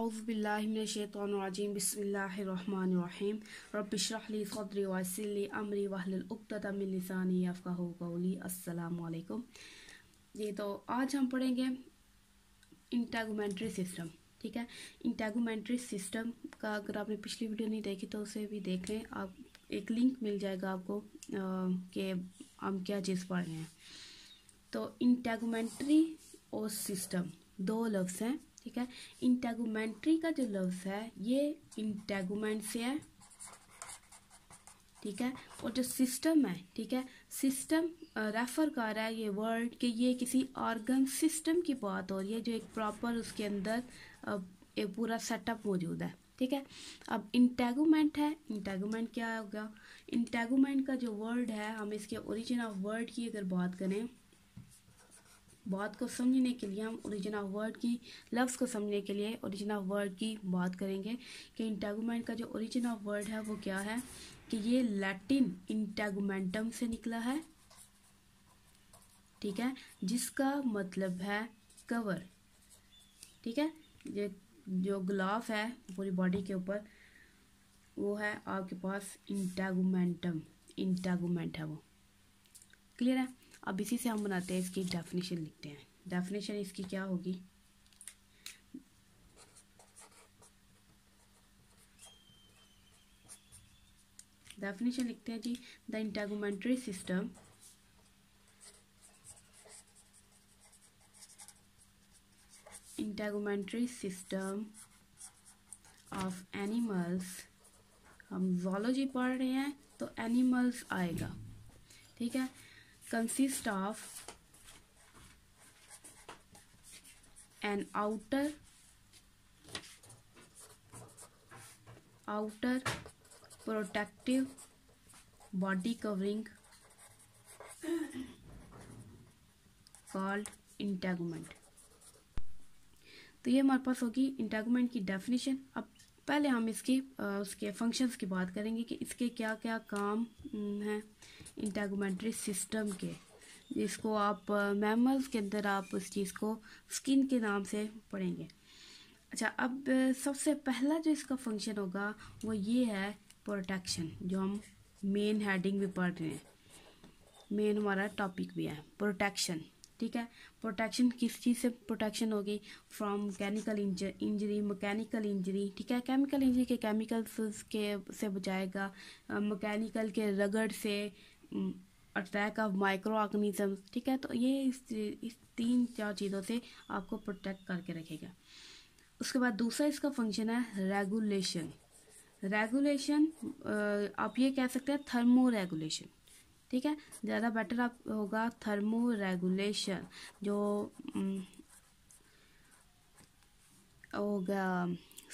अज़बिल्लाशैतरजीम बसमीम रबिशरहली ख़दरी वासिली अमरी वाहतमिलसानी अफ़ाहली असलकम ये तो आज हम पढ़ेंगे इंटागोमेंट्री सिस्टम ठीक है इंटागोमेंट्री सिस्टम का अगर आपने पिछली वीडियो नहीं देखी तो उसे भी देख लें आप एक लिंक मिल जाएगा आपको कि हम क्या चीज़ पढ़ रहे हैं तो इंटागोमेंट्री और सिस्टम दो लफ्ज़ हैं ठीक है इंटेगोमेंट्री का जो लफ्ज़ है ये इंटेगोमेंट से है ठीक है और जो सिस्टम है ठीक है सिस्टम रेफ़र कर रहा है ये वर्ड कि ये किसी ऑर्गन सिस्टम की बात हो रही है जो एक प्रॉपर उसके अंदर एक पूरा सेटअप मौजूद है ठीक है अब इंटेगोमेंट है इंटेगोमेंट क्या होगा इंटेगोमेंट का जो वर्ड है हम इसके ओरिजिन ऑफ वर्ड की अगर बात करें बात को समझने के लिए हम ओरिजिनल वर्ड की लफ्ज़ को समझने के लिए ओरिजिनल वर्ड की बात करेंगे कि इंटेगोमेंट का जो ओरिजिनल वर्ड है वो क्या है कि ये लैटिन इंटेगोमेंटम से निकला है ठीक है जिसका मतलब है कवर ठीक है ये जो ग्लाफ है पूरी बॉडी के ऊपर वो है आपके पास इंटेगोमेंटम इंटेगोमेंट है वो क्लियर है अब इसी से हम बनाते हैं इसकी डेफिनेशन लिखते हैं डेफिनेशन इसकी क्या होगी डेफिनेशन लिखते हैं जी the integumentary system integumentary system of animals हम जोलॉजी पढ़ रहे हैं तो एनिमल्स आएगा ठीक है consist of an outer outer protective body covering called integument तो ये हमारे पास होगी इंटेगमेंट की डेफिनेशन अब पहले हम इसके उसके फंक्शंस की बात करेंगे कि इसके क्या क्या काम हैं डागोमेंट्री सिस्टम के जिसको आप मैमल्स के अंदर आप उस चीज़ को स्किन के नाम से पढ़ेंगे अच्छा अब सबसे पहला जो इसका फंक्शन होगा वो ये है प्रोटेक्शन जो हम मेन हेडिंग भी पढ़ रहे हैं मेन हमारा टॉपिक भी है प्रोटेक्शन ठीक है प्रोटेक्शन किस चीज़ से प्रोटेक्शन होगी from mechanical injury mechanical injury ठीक है केमिकल इंजरी के केमिकल्स के से बचाएगा मैकेनिकल के रगड़ से अटैक ऑफ माइक्रो ऑर्गेनिजम्स ठीक है तो ये इस इस तीन चार चीज़ों से आपको प्रोटेक्ट करके रखेगा उसके बाद दूसरा इसका फंक्शन है रेगुलेशन रेगुलेशन आप ये कह सकते हैं थर्मो रेगुलेशन ठीक है ज़्यादा बेटर आप होगा थर्मो रेगुलेशन जो हो गया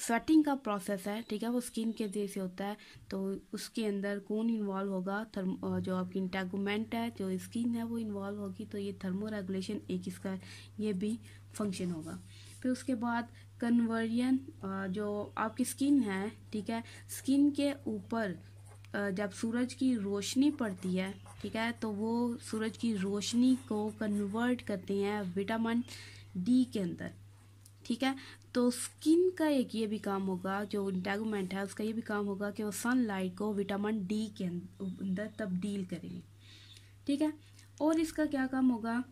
स्वेटिंग का प्रोसेस है ठीक है वो स्किन के जरिए से होता है तो उसके अंदर कौन इन्वॉल्व होगा थर्म जो आपकी इंटेगोमेंट है जो स्किन है वो इन्वॉल्व होगी तो ये थर्मो रेगुलेशन एक इसका ये भी फंक्शन होगा फिर उसके बाद कन्वर्जन जो आपकी स्किन है ठीक है स्किन के ऊपर जब सूरज की रोशनी पड़ती है ठीक है तो वो सूरज की रोशनी को कन्वर्ट करते हैं विटामिन डी के अंदर ठीक है तो स्किन का एक ये भी काम होगा जो इंटेगोमेंट है उसका ये भी काम होगा कि वो सनलाइट को विटामिन डी के अंदर तब्दील करेंगे ठीक है और इसका क्या काम होगा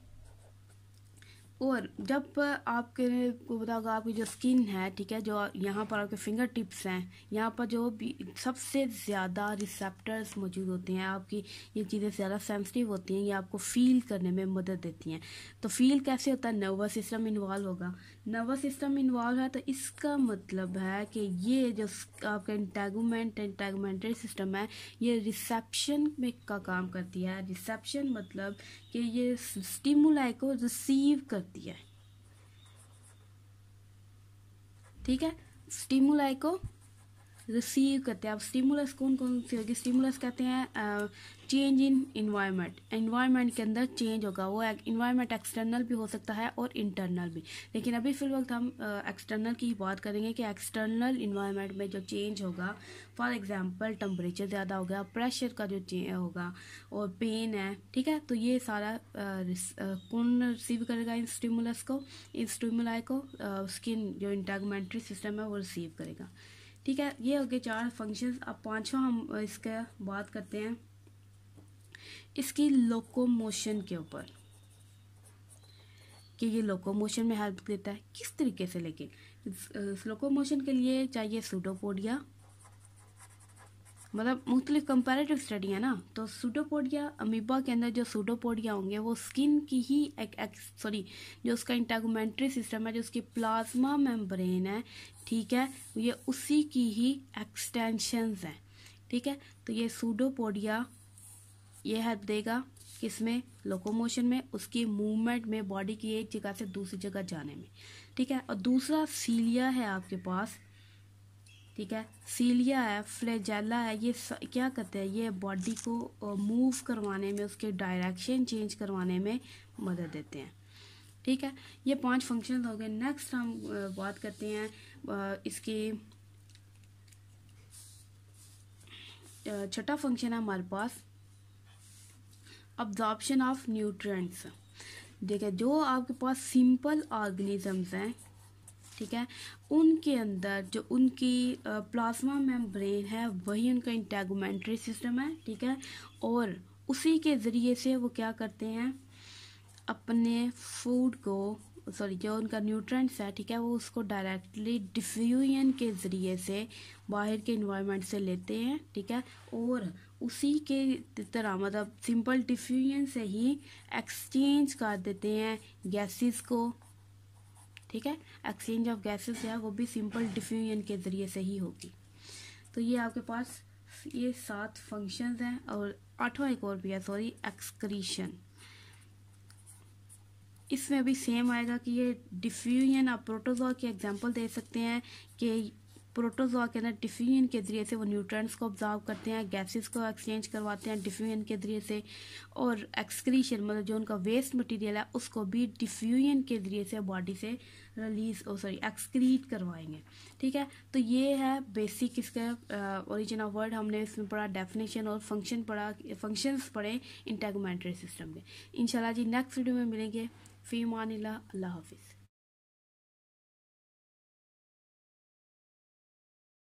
और जब आपके को बताओगे आपकी जो स्किन है ठीक है जो यहाँ पर आपके फिंगर टिप्स हैं यहाँ पर जो भी सबसे ज़्यादा रिसेप्टर्स मौजूद होते हैं आपकी ये चीज़ें ज़्यादा सेंसिटिव होती हैं ये आपको फील करने में मदद देती हैं तो फील कैसे होता है नर्वस सिस्टम इन्वॉल्व होगा नर्वस सिस्टम इन्वॉल्व है तो इसका मतलब है कि ये जो आपका इंटेगमेंट इंटेगमेंटरी सिस्टम है ये रिसेप्शन में का काम करती है रिसेप्शन मतलब कि ये स्टिमुलाई को रिसीव करती है ठीक है स्टिमुलाई को रिसीव करते हैं अब स्टिमुलस कौन कौन सी होगी स्टिमुलस कहते हैं चेंज इन इन्वायरमेंट इन्वायरमेंट के अंदर चेंज होगा वो इन्वायरमेंट एक्सटर्नल भी हो सकता है और इंटरनल भी लेकिन अभी फिल वक्त हम एक्सटर्नल की ही बात करेंगे कि एक्सटर्नल इन्वायरमेंट में जो चेंज होगा फॉर एग्जांपल टम्परेचर ज़्यादा हो गया प्रेशर का जो चेंज होगा और पेन है ठीक है तो ये सारा कौन रिसीव करेगा इन स्टिमुलस को इन स्टिमुलाई को स्किन जो इंटेगमेंट्री सिस्टम है वो रिसीव करेगा ठीक है ये हो गए चार फंक्शन अब पांचवा हम इसका बात करते हैं इसकी लोकोमोशन के ऊपर कि ये लोकोमोशन में हेल्प देता है किस तरीके से लेकिन लोकोमोशन के लिए चाहिए सूडोपोडिया मतलब मुख्तलि कंपेरेटिव स्टडी है ना तो सूडोपोडिया अमीबा के अंदर जो सूडोपोडिया होंगे वो स्किन की ही एक, एक सॉरी जो उसका इंटेगोमेंट्री सिस्टम है जो उसकी प्लाज्मा मेम्ब्रेन है ठीक है ये उसी की ही एक्सटेंशंस हैं ठीक है तो ये सूडोपोडिया ये हेल्प देगा किसमें लोकोमोशन में उसकी मूवमेंट में बॉडी की एक जगह से दूसरी जगह जाने में ठीक है और दूसरा सीलिया है आपके पास ठीक है सीलिया है फ्लेजेला है ये स, क्या कहते हैं ये बॉडी को मूव करवाने में उसके डायरेक्शन चेंज करवाने में मदद देते हैं ठीक है ये पांच फंक्शन हो गए नेक्स्ट हम बात करते हैं इसकी छठा फंक्शन है हमारे पास ऑब्जॉर्बशन ऑफ न्यूट्रिएंट्स देखिए जो आपके पास सिंपल ऑर्गेनिजम्स हैं ठीक है उनके अंदर जो उनकी प्लाज्मा मेम्ब्रेन है वही उनका इंटेगोमेंट्री सिस्टम है ठीक है और उसी के ज़रिए से वो क्या करते हैं अपने फूड को सॉरी जो उनका न्यूट्रेंट्स है ठीक है वो उसको डायरेक्टली डिफ्यूजन के ज़रिए से बाहर के इन्वायरमेंट से लेते हैं ठीक है और उसी के तरह मतलब सिंपल डिफ्यूजन से ही एक्सचेंज कर देते हैं गैसेस को ठीक है एक्सचेंज ऑफ गैसेस है वो भी सिंपल डिफ्यूजन के ज़रिए से ही होगी तो ये आपके पास ये सात फंक्शंस हैं और आठवां एक और भी है सॉरी एक्सक्रीशन इसमें भी सेम आएगा कि ये डिफ्यूजन आप प्रोटोजॉल की एग्जांपल दे सकते हैं कि प्रोटोजोआ के अंदर डिफ्यूजन के ज़रिए से वो न्यूट्रंट्स को ऑब्जॉर्व करते हैं गैसेस को एक्सचेंज करवाते हैं डिफ्यूजन के ज़रिए से और एक्सक्रीशन मतलब जो उनका वेस्ट मटेरियल है उसको भी डिफ्यूजन के ज़रिए से बॉडी से रिलीज ओ सॉरी एक्सक्रीट करवाएंगे ठीक है तो ये है बेसिक इसका ओरिजिन ऑफ वर्ड हमने इसमें पढ़ा डेफिनेशन और फंक्शन पढ़ा फंक्शंस पढ़े इंटेगोमेंट्री सिस्टम के इंशाल्लाह जी नेक्स्ट वीडियो में मिलेंगे फ़ी मानिला अल्लाह हाफिज़